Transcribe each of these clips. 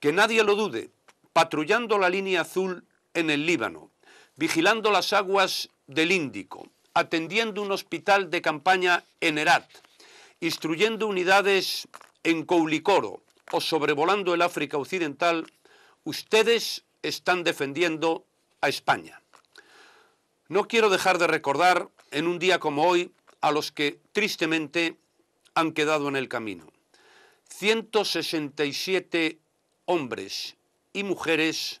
que nadie lo dude, patrullando la línea azul en el Líbano, vigilando las aguas del Índico, atendiendo un hospital de campaña en Herat, instruyendo unidades en Koulikoro o sobrevolando el África Occidental, ustedes están defendiendo a España. No quiero dejar de recordar, en un día como hoy, a los que tristemente han quedado en el camino. 167 hombres y mujeres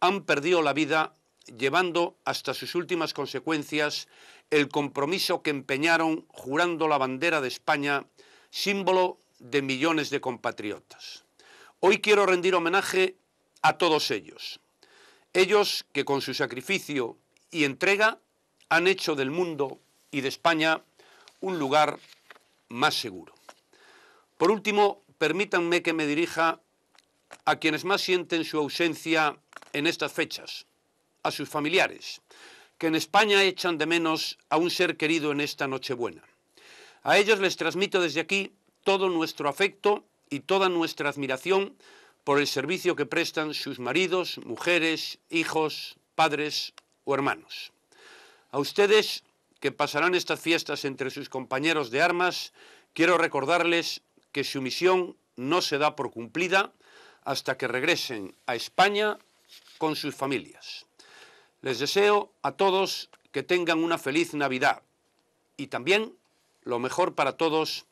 han perdido la vida llevando hasta sus últimas consecuencias el compromiso que empeñaron jurando la bandera de España, símbolo de millones de compatriotas. Hoy quiero rendir homenaje a todos ellos, ellos que con su sacrificio y entrega han hecho del mundo y de España un lugar más seguro. Por último, permítanme que me dirija a quienes más sienten su ausencia en estas fechas, a sus familiares, que en España echan de menos a un ser querido en esta Nochebuena. A ellos les transmito desde aquí todo nuestro afecto y toda nuestra admiración por el servicio que prestan sus maridos, mujeres, hijos, padres o hermanos. A ustedes que pasarán estas fiestas entre sus compañeros de armas, quiero recordarles que su misión no se da por cumplida hasta que regresen a España con sus familias. Les deseo a todos que tengan una feliz Navidad y también lo mejor para todos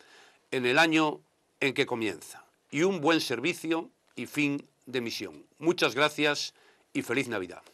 en el año en que comienza y un buen servicio y fin de misión. Muchas gracias y feliz Navidad.